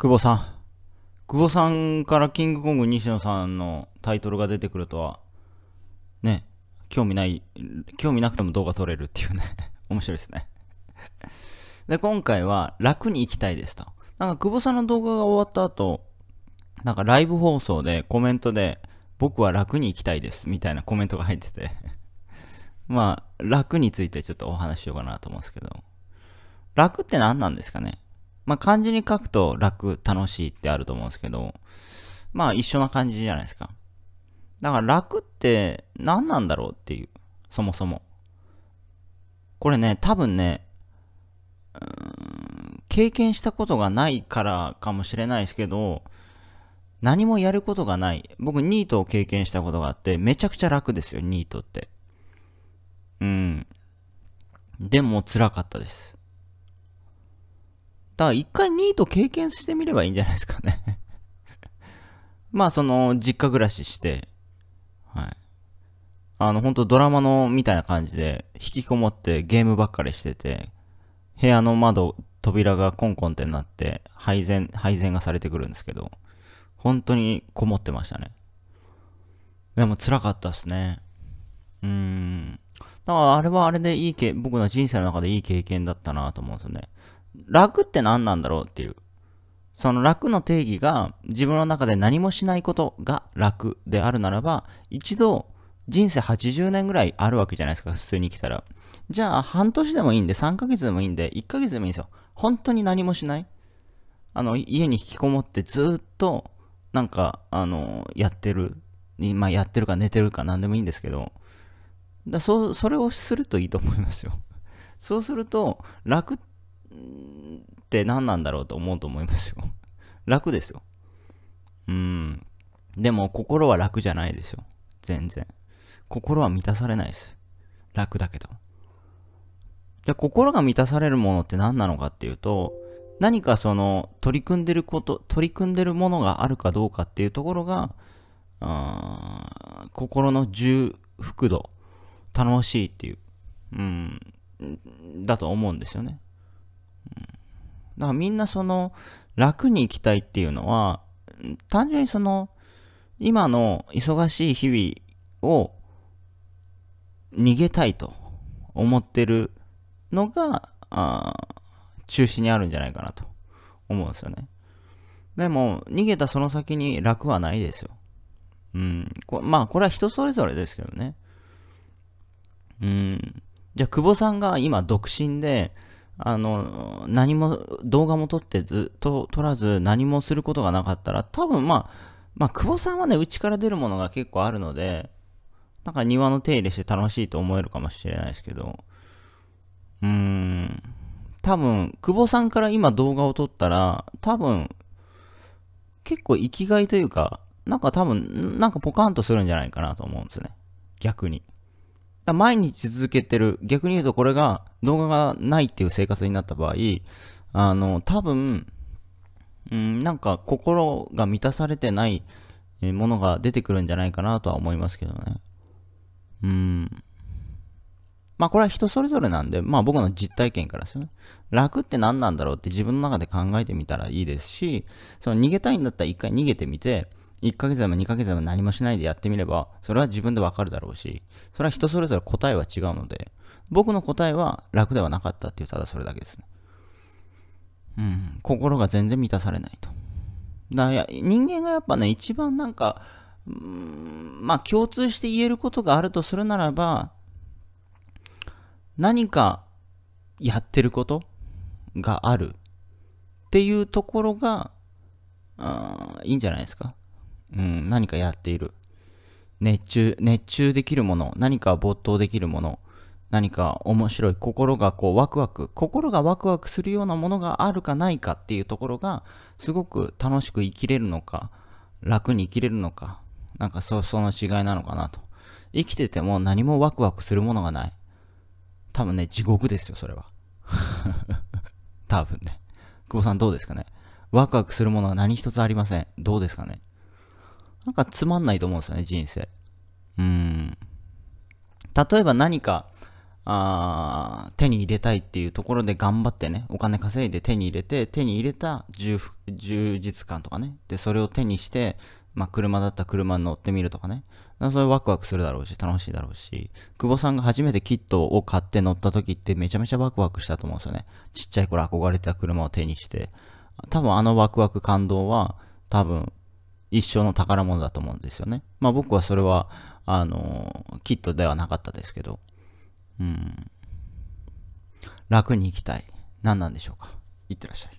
久保さん。久保さんからキングコング西野さんのタイトルが出てくるとは、ね、興味ない、興味なくても動画撮れるっていうね 面白いですねで、今回は楽に行きたいですとなんか久保さんの動画が終わった後、なんかライブ放送でコメントで、僕は楽に行きたいですみたいなコメントが入ってて まあ、楽についてちょっとお話ししようかなと思うんですけど、楽って何なんですかねまあ、漢字に書くと楽、楽しいってあると思うんですけど、まあ一緒な感じじゃないですか。だから楽って何なんだろうっていう、そもそも。これね、多分ね、経験したことがないからかもしれないですけど、何もやることがない。僕、ニートを経験したことがあって、めちゃくちゃ楽ですよ、ニートって。うん。でも、辛かったです。だから一回ニート経験してみればいいんじゃないですかね まあその、実家暮らしして、はい。あの、ほんとドラマのみたいな感じで、引きこもってゲームばっかりしてて、部屋の窓、扉がコンコンってなって、配膳、配膳がされてくるんですけど、本当にこもってましたね。でも辛かったっすね。うーん。だからあれはあれでいいけ、僕の人生の中でいい経験だったなと思うんですよね。楽って何なんだろうっていう。その楽の定義が自分の中で何もしないことが楽であるならば、一度人生80年ぐらいあるわけじゃないですか、普通に来たら。じゃあ半年でもいいんで、3ヶ月でもいいんで、1ヶ月でもいいんですよ。本当に何もしないあの、家に引きこもってずっと、なんか、あの、やってる。まあ、やってるか寝てるか何でもいいんですけど、だそう、それをするといいと思いますよ。そうすると、楽っって何なんだろうと思うと思いますよ。楽ですよ。うん。でも心は楽じゃないですよ。全然。心は満たされないです。楽だけど。じゃ心が満たされるものって何なのかっていうと、何かその取り組んでること、取り組んでるものがあるかどうかっていうところが、心の重複度、楽しいっていう、うん、だと思うんですよね。だからみんなその楽に生きたいっていうのは、単純にその今の忙しい日々を逃げたいと思ってるのが、あ中心にあるんじゃないかなと思うんですよね。でも、逃げたその先に楽はないですよ。うん。まあ、これは人それぞれですけどね。うん。じゃあ、久保さんが今独身で、あの、何も、動画も撮ってずっと撮らず何もすることがなかったら、多分まあ、まあ、久保さんはね、うちから出るものが結構あるので、なんか庭の手入れして楽しいと思えるかもしれないですけど、うーん、多分、久保さんから今動画を撮ったら、多分、結構生きがいというか、なんか多分、なんかポカンとするんじゃないかなと思うんですね。逆に。毎日続けてる、逆に言うとこれが動画がないっていう生活になった場合、あの、多分、うん、なんか心が満たされてないものが出てくるんじゃないかなとは思いますけどね。うん。まあこれは人それぞれなんで、まあ僕の実体験からですよね。楽って何なんだろうって自分の中で考えてみたらいいですし、その逃げたいんだったら一回逃げてみて、1ヶ月でも2ヶ月でも何もしないでやってみれば、それは自分でわかるだろうし、それは人それぞれ答えは違うので、僕の答えは楽ではなかったっていう、ただそれだけですね。うん、心が全然満たされないと。だから人間がやっぱね、一番なんか、うん、まあ共通して言えることがあるとするならば、何かやってることがあるっていうところが、ん、いいんじゃないですか。うん、何かやっている。熱中、熱中できるもの、何か没頭できるもの、何か面白い、心がこうワクワク、心がワクワクするようなものがあるかないかっていうところが、すごく楽しく生きれるのか、楽に生きれるのか、なんかそ、その違いなのかなと。生きてても何もワクワクするものがない。多分ね、地獄ですよ、それは。多分ね。久保さんどうですかねワクワクするものは何一つありません。どうですかねなんかつまんないと思うんですよね、人生。うん。例えば何か、あ手に入れたいっていうところで頑張ってね、お金稼いで手に入れて、手に入れた充充実感とかね。で、それを手にして、まあ、車だったら車に乗ってみるとかね。かそれワクワクするだろうし、楽しいだろうし、久保さんが初めてキットを買って乗った時ってめちゃめちゃワクワクしたと思うんですよね。ちっちゃい頃憧れてた車を手にして。多分あのワクワク感動は、多分一生の宝物だと思うんですよね。まあ僕はそれは、あの、キットではなかったですけど、うん。楽に生きたい。何なんでしょうか。いってらっしゃい。